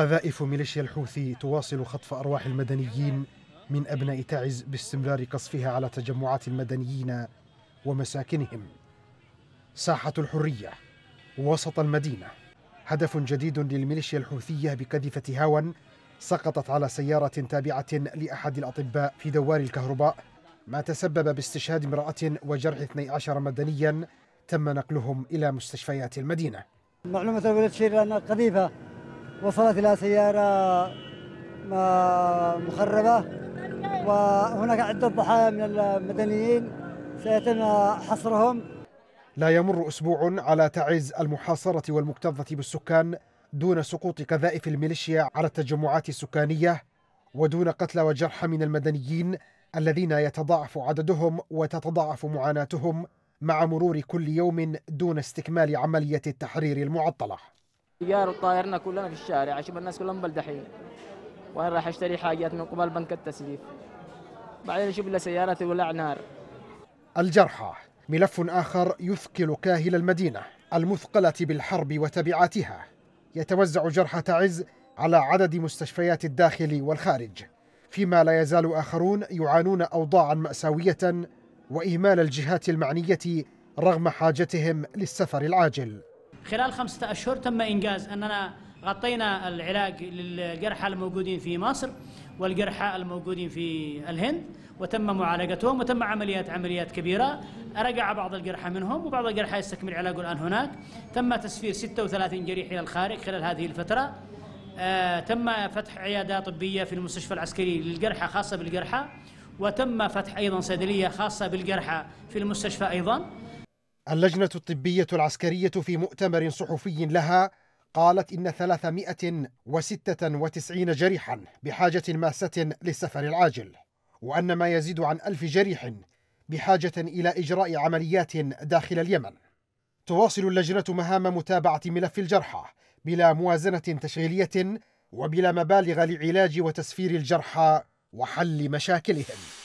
قذائف ميليشيا الحوثي تواصل خطف أرواح المدنيين من أبناء تعز باستمرار قصفها على تجمعات المدنيين ومساكنهم ساحة الحرية وسط المدينة هدف جديد للميليشيا الحوثية بقذيفة هاون سقطت على سيارة تابعة لأحد الأطباء في دوار الكهرباء ما تسبب باستشهاد امرأة وجرح 12 مدنيا تم نقلهم إلى مستشفيات المدينة معلومة أولاد شيران قذيفة وصلت إلى سيارة آه، مخربة وهناك عدة ضحايا من المدنيين سيتم حصرهم لا يمر أسبوع على تعز المحاصرة والمكتظة بالسكان دون سقوط قذائف الميليشيا على التجمعات السكانية ودون قتلى وجرحى من المدنيين الذين يتضاعف عددهم وتتضاعف معاناتهم مع مرور كل يوم دون استكمال عملية التحرير المعطلة تجار وطايرنا كلنا في الشارع عشان الناس كلهم مبلدحين وانا راح اشتري حاجات من قبل بنك التسليف بعدين اشوف الا سيارتي ولا نار الجرحى ملف اخر يثقل كاهل المدينه المثقله بالحرب وتبعاتها يتوزع جرحى تعز على عدد مستشفيات الداخل والخارج فيما لا يزال اخرون يعانون اوضاعا ماساويه واهمال الجهات المعنيه رغم حاجتهم للسفر العاجل خلال خمسة أشهر تم إنجاز أننا غطينا العلاج للجرحى الموجودين في مصر والجرحى الموجودين في الهند وتم معالجتهم وتم عمليات عمليات كبيرة رجع بعض الجرحى منهم وبعض الجرحى يستكمل علاجه الآن هناك تم تسفير 36 جريح إلى الخارج خلال هذه الفترة آه تم فتح عيادة طبية في المستشفى العسكري للجرحى خاصة بالجرحى وتم فتح أيضا صيدلية خاصة بالجرحى في المستشفى أيضا اللجنة الطبية العسكرية في مؤتمر صحفي لها قالت إن 396 جريحا بحاجة ماسة للسفر العاجل وأن ما يزيد عن ألف جريح بحاجة إلى إجراء عمليات داخل اليمن تواصل اللجنة مهام متابعة ملف الجرحى بلا موازنة تشغيلية وبلا مبالغ لعلاج وتسفير الجرحى وحل مشاكلهم